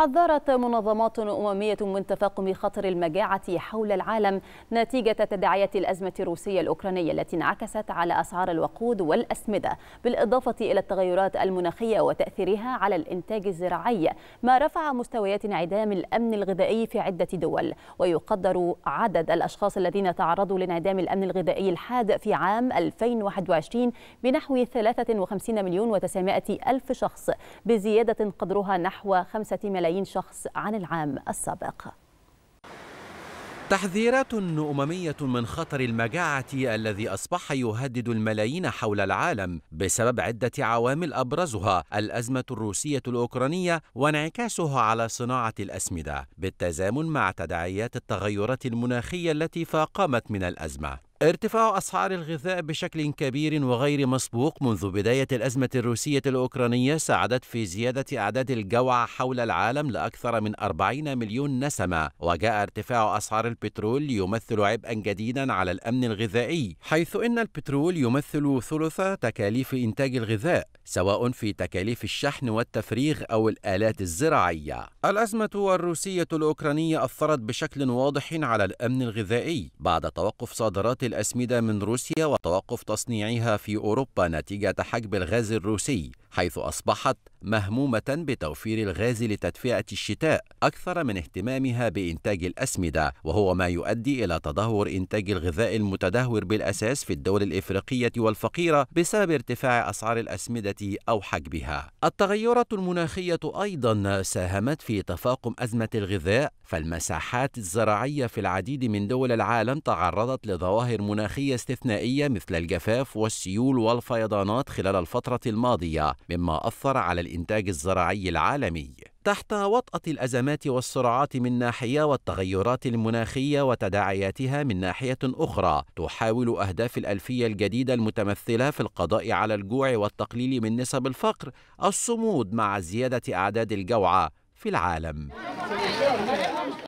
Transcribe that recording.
حذرت منظمات أممية من تفاقم خطر المجاعة حول العالم نتيجة تداعيات الأزمة الروسية الأوكرانية التي انعكست على أسعار الوقود والأسمدة بالإضافة إلى التغيرات المناخية وتأثيرها على الإنتاج الزراعي ما رفع مستويات انعدام الأمن الغذائي في عدة دول ويقدر عدد الأشخاص الذين تعرضوا لانعدام الأمن الغذائي الحاد في عام 2021 بنحو 53 مليون و900 ألف شخص بزيادة قدرها نحو 5 ملايين ملايين شخص عن العام السابق تحذيرات أممية من خطر المجاعة الذي أصبح يهدد الملايين حول العالم بسبب عدة عوامل أبرزها الأزمة الروسية الأوكرانية وانعكاسها على صناعة الأسمدة بالتزامن مع تداعيات التغيرات المناخية التي فاقمت من الأزمة ارتفاع أسعار الغذاء بشكل كبير وغير مسبوق منذ بداية الأزمة الروسية الأوكرانية ساعدت في زيادة أعداد الجوع حول العالم لأكثر من 40 مليون نسمة، وجاء ارتفاع أسعار البترول يمثل عبئا جديدا على الأمن الغذائي، حيث إن البترول يمثل ثلث تكاليف إنتاج الغذاء، سواء في تكاليف الشحن والتفريغ أو الآلات الزراعية. الأزمة الروسية الأوكرانية أثرت بشكل واضح على الأمن الغذائي، بعد توقف صادرات الأسمدة من روسيا وتوقف تصنيعها في أوروبا نتيجة حجب الغاز الروسي حيث أصبحت مهمومة بتوفير الغاز لتدفئة الشتاء أكثر من اهتمامها بإنتاج الأسمدة، وهو ما يؤدي إلى تدهور إنتاج الغذاء المتدهور بالأساس في الدول الإفريقية والفقيرة بسبب ارتفاع أسعار الأسمدة أو حجبها التغيرات المناخية أيضًا ساهمت في تفاقم أزمة الغذاء، فالمساحات الزراعية في العديد من دول العالم تعرضت لظواهر مناخية استثنائية مثل الجفاف والسيول والفيضانات خلال الفترة الماضية، مما أثر على الإنتاج الزراعي العالمي تحت وطأة الأزمات والصراعات من ناحية والتغيرات المناخية وتداعياتها من ناحية أخرى تحاول أهداف الألفية الجديدة المتمثلة في القضاء على الجوع والتقليل من نسب الفقر الصمود مع زيادة أعداد الجوعى في العالم